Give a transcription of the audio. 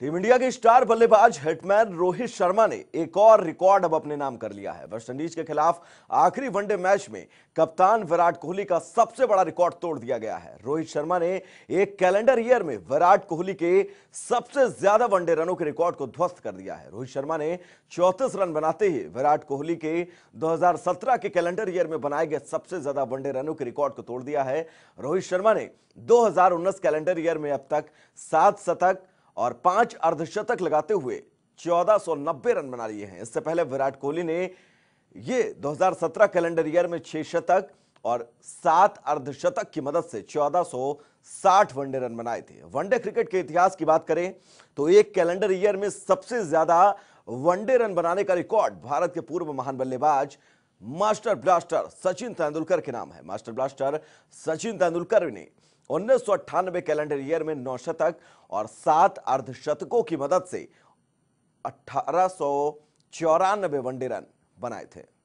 team India के star बल्लेबाज hitman Rohit Sharma ने एक और रिकॉर्ड अब अपने नाम कर लिया है वेस्टइंडीज के खिलाफ आखिरी वनडे मैच में कप्तान विराट कोहली का सबसे बड़ा रिकॉर्ड तोड़ दिया गया है रोहित शर्मा ने एक कैलेंडर ईयर में विराट कोहली के सबसे ज्यादा वनडे रनों के रिकॉर्ड को ध्वस्त कर दिया है रोहित शर्मा ने चौतीस रन बनाते ही विराट कोहली के दो के कैलेंडर ईयर में बनाए गए सबसे ज्यादा वनडे रनों के रिकॉर्ड को तोड़ दिया है रोहित शर्मा ने दो कैलेंडर ईयर में अब तक सात शतक और पांच अर्धशतक लगाते हुए 1490 रन बना लिए हैं इससे पहले विराट कोहली ने ये 2017 कैलेंडर ईयर में छह शतक और सात अर्धशतक की मदद से 1460 वनडे रन बनाए थे वनडे क्रिकेट के इतिहास की बात करें तो एक कैलेंडर ईयर में सबसे ज्यादा वनडे रन बनाने का रिकॉर्ड भारत के पूर्व महान बल्लेबाज मास्टर ब्लास्टर सचिन तेंदुलकर के नाम है मास्टर ब्लास्टर सचिन तेंदुलकर ने उन्नीस कैलेंडर ईयर में नौ शतक और सात अर्धशतकों की मदद से अठारह सौ वनडे रन बनाए थे